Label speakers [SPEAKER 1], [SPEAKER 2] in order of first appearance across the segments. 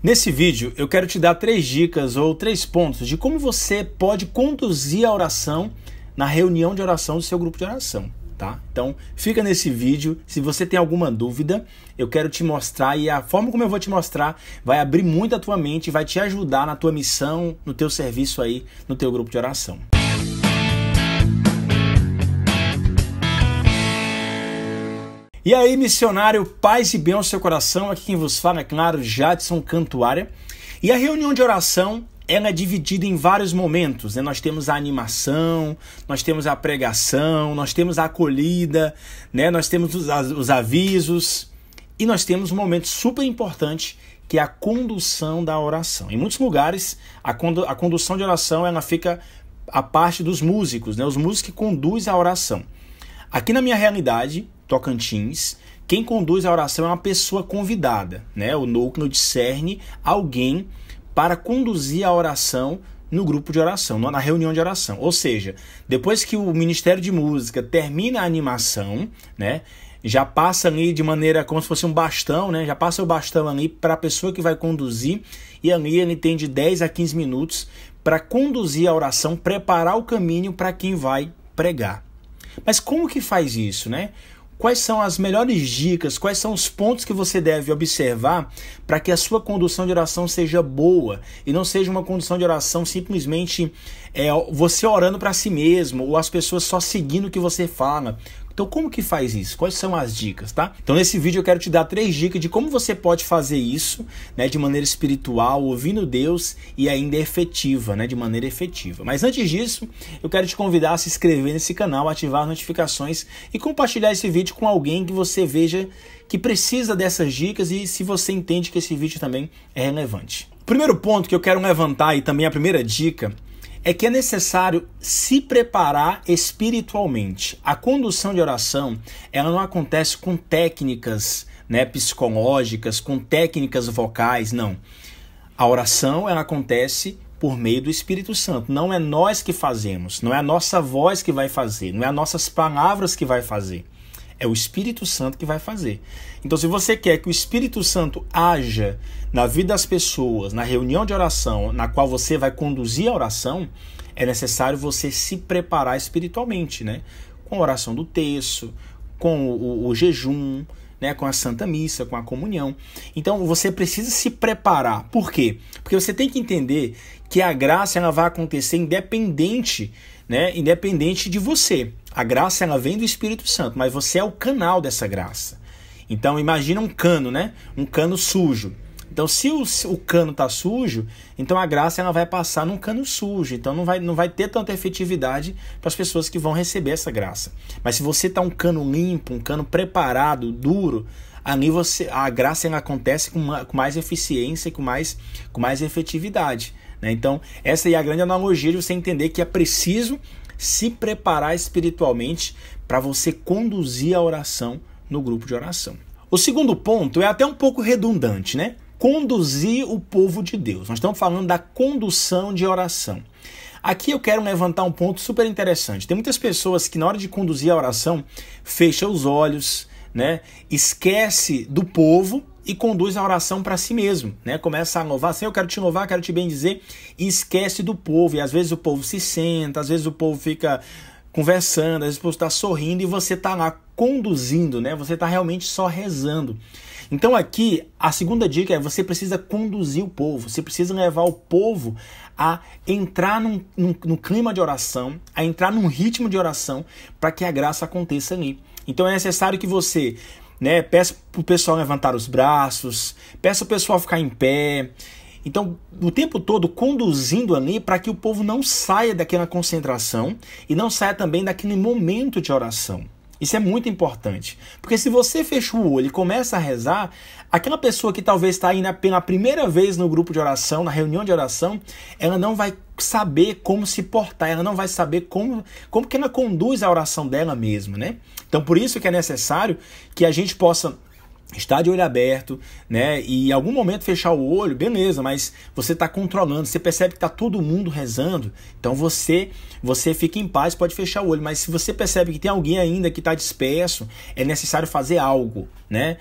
[SPEAKER 1] Nesse vídeo eu quero te dar três dicas ou três pontos de como você pode conduzir a oração na reunião de oração do seu grupo de oração, tá? Então fica nesse vídeo. Se você tem alguma dúvida, eu quero te mostrar e a forma como eu vou te mostrar vai abrir muito a tua mente, vai te ajudar na tua missão, no teu serviço aí, no teu grupo de oração. E aí, missionário, paz e bem ao seu coração. Aqui quem vos fala é claro, Jadson Cantuária. E a reunião de oração ela é dividida em vários momentos. Né? Nós temos a animação, nós temos a pregação, nós temos a acolhida, né? nós temos os, os avisos e nós temos um momento super importante que é a condução da oração. Em muitos lugares, a, condu a condução de oração ela fica a parte dos músicos, né? os músicos que conduzem a oração. Aqui na minha realidade, Tocantins, quem conduz a oração é uma pessoa convidada, né? O núcleo discerne alguém para conduzir a oração no grupo de oração, na reunião de oração. Ou seja, depois que o Ministério de Música termina a animação, né? Já passa ali de maneira como se fosse um bastão, né? Já passa o bastão ali para a pessoa que vai conduzir e ali ele tem de 10 a 15 minutos para conduzir a oração, preparar o caminho para quem vai pregar. Mas como que faz isso, né? Quais são as melhores dicas, quais são os pontos que você deve observar para que a sua condução de oração seja boa e não seja uma condução de oração simplesmente é, você orando para si mesmo ou as pessoas só seguindo o que você fala? Então, como que faz isso? Quais são as dicas, tá? Então, nesse vídeo eu quero te dar três dicas de como você pode fazer isso, né, de maneira espiritual, ouvindo Deus e ainda efetiva, né, de maneira efetiva. Mas antes disso, eu quero te convidar a se inscrever nesse canal, ativar as notificações e compartilhar esse vídeo com alguém que você veja que precisa dessas dicas e se você entende que esse vídeo também é relevante. O primeiro ponto que eu quero levantar e também a primeira dica é que é necessário se preparar espiritualmente. A condução de oração, ela não acontece com técnicas, né, psicológicas, com técnicas vocais, não. A oração, ela acontece por meio do Espírito Santo. Não é nós que fazemos, não é a nossa voz que vai fazer, não é as nossas palavras que vai fazer. É o Espírito Santo que vai fazer. Então, se você quer que o Espírito Santo haja na vida das pessoas, na reunião de oração, na qual você vai conduzir a oração, é necessário você se preparar espiritualmente, né? Com a oração do texto, com o, o, o jejum, né, com a Santa Missa, com a comunhão. Então você precisa se preparar. Por quê? Porque você tem que entender que a graça ela vai acontecer independente né, independente de você. A graça ela vem do Espírito Santo, mas você é o canal dessa graça. Então imagina um cano, né? Um cano sujo. Então, se o, se o cano está sujo, então a graça ela vai passar num cano sujo. Então, não vai, não vai ter tanta efetividade para as pessoas que vão receber essa graça. Mas se você está um cano limpo, um cano preparado, duro, ali você, a graça ela acontece com, uma, com mais eficiência, com mais, com mais efetividade. Né? Então, essa é a grande analogia de você entender que é preciso se preparar espiritualmente para você conduzir a oração no grupo de oração. O segundo ponto é até um pouco redundante, né? Conduzir o povo de Deus. Nós estamos falando da condução de oração. Aqui eu quero levantar um ponto super interessante. Tem muitas pessoas que na hora de conduzir a oração fecha os olhos, né? Esquece do povo e conduz a oração para si mesmo, né? Começa a louvar, assim eu quero te louvar, quero te dizer, e esquece do povo. E às vezes o povo se senta, às vezes o povo fica conversando, às vezes o povo está sorrindo e você está lá conduzindo, né? Você está realmente só rezando. Então aqui a segunda dica é você precisa conduzir o povo, você precisa levar o povo a entrar num, num, num clima de oração, a entrar num ritmo de oração para que a graça aconteça ali. Então é necessário que você né? Peça o pessoal levantar os braços, peça o pessoal ficar em pé. Então, o tempo todo conduzindo ali para que o povo não saia daquela concentração e não saia também daquele momento de oração. Isso é muito importante. Porque se você fecha o olho e começa a rezar, aquela pessoa que talvez está aí pela primeira vez no grupo de oração, na reunião de oração, ela não vai saber como se portar, ela não vai saber como, como que ela conduz a oração dela mesma, né? Então por isso que é necessário que a gente possa estar de olho aberto, né? E em algum momento fechar o olho, beleza, mas você está controlando, você percebe que está todo mundo rezando, então você você fica em paz, pode fechar o olho, mas se você percebe que tem alguém ainda que está disperso, é necessário fazer algo, né?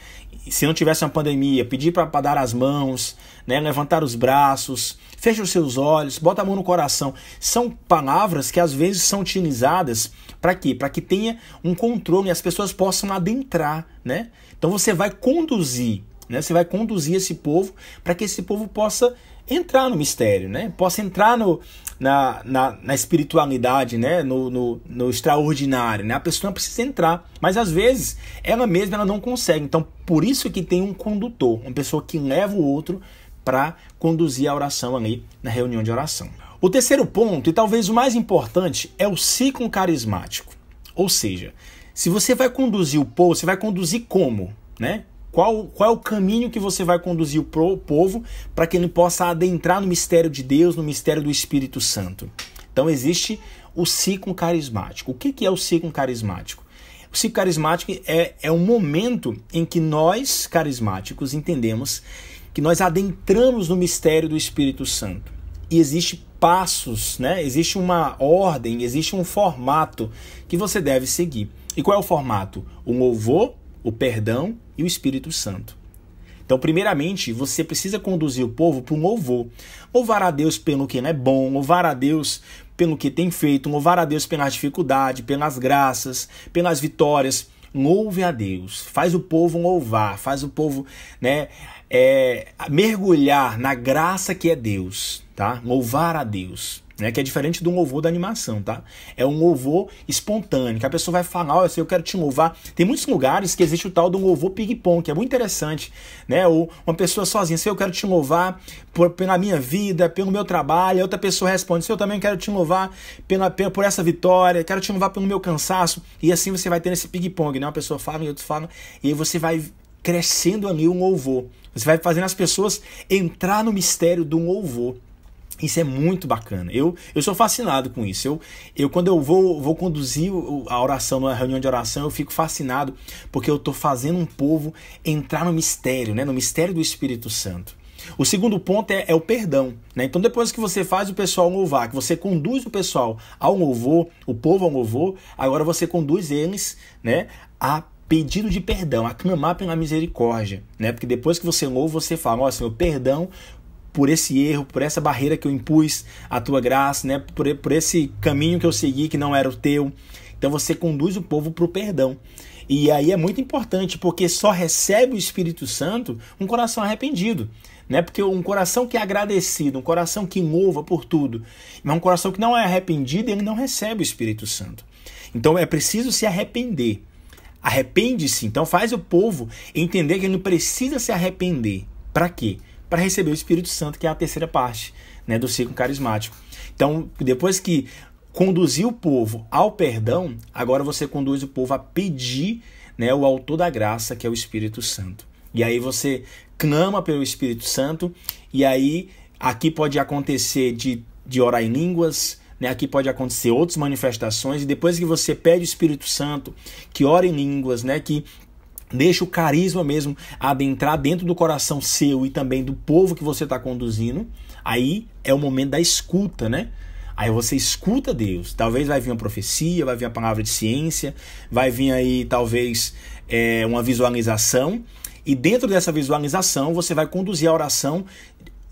[SPEAKER 1] se não tivesse uma pandemia, pedir para dar as mãos, né, levantar os braços, fecha os seus olhos, bota a mão no coração. São palavras que às vezes são utilizadas para quê? Para que tenha um controle e as pessoas possam adentrar, né? Então você vai conduzir né? Você vai conduzir esse povo para que esse povo possa entrar no mistério, né? possa entrar no, na, na, na espiritualidade, né? no, no, no extraordinário. Né? A pessoa precisa entrar, mas às vezes ela mesma ela não consegue. Então, por isso que tem um condutor, uma pessoa que leva o outro para conduzir a oração ali na reunião de oração. O terceiro ponto, e talvez o mais importante, é o ciclo carismático. Ou seja, se você vai conduzir o povo, você vai conduzir como? Né? Qual, qual é o caminho que você vai conduzir o povo para que ele possa adentrar no mistério de Deus, no mistério do Espírito Santo? Então existe o ciclo carismático. O que, que é o ciclo carismático? O ciclo carismático é, é um momento em que nós, carismáticos, entendemos que nós adentramos no mistério do Espírito Santo. E existe passos, né? Existe uma ordem, existe um formato que você deve seguir. E qual é o formato? O louvor, o perdão, e o Espírito Santo. Então, primeiramente, você precisa conduzir o povo para um louvor. Louvar a Deus pelo que não é bom, louvar a Deus pelo que tem feito, louvar a Deus pelas dificuldades, pelas graças, pelas vitórias. Louve a Deus, faz o povo louvar, faz o povo né, é, mergulhar na graça que é Deus, tá? Louvar a Deus né? Que é diferente de um louvor da animação, tá? É um louvor espontâneo, que a pessoa vai falar, olha, eu quero te louvar. Tem muitos lugares que existe o tal do louvor ping-pong, que é muito interessante, né? Ou uma pessoa sozinha, se eu quero te louvar por, pela minha vida, pelo meu trabalho, a outra pessoa responde, se eu também quero te louvar pela, pela, por essa vitória, quero te louvar pelo meu cansaço, e assim você vai tendo esse ping-pong, né? Uma pessoa fala e outra fala, e aí você vai crescendo ali um louvor. Você vai fazendo as pessoas entrar no mistério do louvor. Isso é muito bacana. Eu, eu sou fascinado com isso. Eu, eu quando eu vou, vou conduzir a oração, uma reunião de oração, eu fico fascinado porque eu estou fazendo um povo entrar no mistério, né? no mistério do Espírito Santo. O segundo ponto é, é o perdão. Né? Então, depois que você faz o pessoal louvar, que você conduz o pessoal ao louvor, o povo ao louvor, agora você conduz eles né, a pedido de perdão, a clamar pela misericórdia, né? Porque depois que você louva, você fala, ó oh, Senhor, perdão por esse erro, por essa barreira que eu impus à tua graça, né? Por, por esse caminho que eu segui que não era o teu. Então você conduz o povo para o perdão. E aí é muito importante, porque só recebe o Espírito Santo um coração arrependido. Né? Porque um coração que é agradecido, um coração que mova por tudo, mas um coração que não é arrependido, ele não recebe o Espírito Santo. Então é preciso se arrepender. Arrepende-se. Então faz o povo entender que ele precisa se arrepender. Para quê? para receber o Espírito Santo, que é a terceira parte né, do ciclo carismático. Então, depois que conduziu o povo ao perdão, agora você conduz o povo a pedir né, o autor da graça, que é o Espírito Santo. E aí você clama pelo Espírito Santo, e aí aqui pode acontecer de, de orar em línguas, né? Aqui pode acontecer outras manifestações e depois que você pede o Espírito Santo, que ora em línguas, né? Que Deixa o carisma mesmo adentrar dentro do coração seu e também do povo que você está conduzindo. Aí é o momento da escuta, né? Aí você escuta Deus. Talvez vai vir uma profecia, vai vir a palavra de ciência, vai vir aí talvez é, uma visualização. E dentro dessa visualização você vai conduzir a oração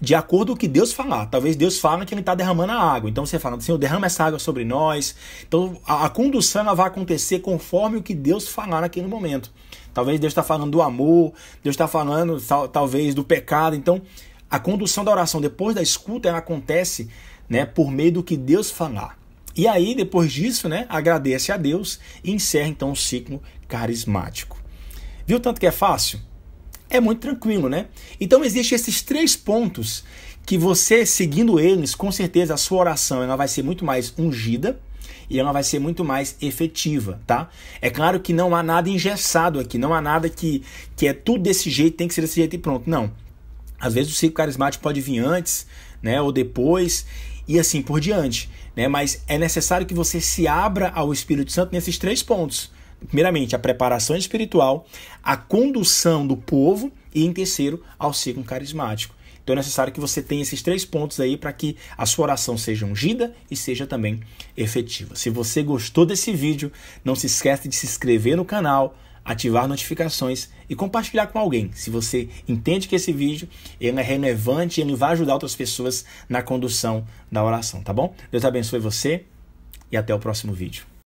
[SPEAKER 1] de acordo com o que Deus falar. Talvez Deus fale que ele está derramando a água. Então você fala, Senhor, derrama essa água sobre nós. Então a, a condução ela vai acontecer conforme o que Deus falar naquele momento. Talvez Deus está falando do amor, Deus está falando tal, talvez do pecado. Então a condução da oração depois da escuta ela acontece né, por meio do que Deus falar. E aí, depois disso, né, agradece a Deus e encerra então o ciclo carismático. Viu tanto que é fácil? é muito tranquilo, né? Então existem esses três pontos que você seguindo eles, com certeza a sua oração ela vai ser muito mais ungida e ela vai ser muito mais efetiva, tá? É claro que não há nada engessado aqui, não há nada que, que é tudo desse jeito, tem que ser desse jeito e pronto. Não. Às vezes o ciclo carismático pode vir antes, né, ou depois e assim por diante, né? Mas é necessário que você se abra ao Espírito Santo nesses três pontos primeiramente, a preparação espiritual, a condução do povo e, em terceiro, ao um carismático. Então é necessário que você tenha esses três pontos aí para que a sua oração seja ungida e seja também efetiva. Se você gostou desse vídeo, não se esquece de se inscrever no canal, ativar notificações e compartilhar com alguém. Se você entende que esse vídeo ele é relevante, ele vai ajudar outras pessoas na condução da oração, tá bom? Deus abençoe você e até o próximo vídeo.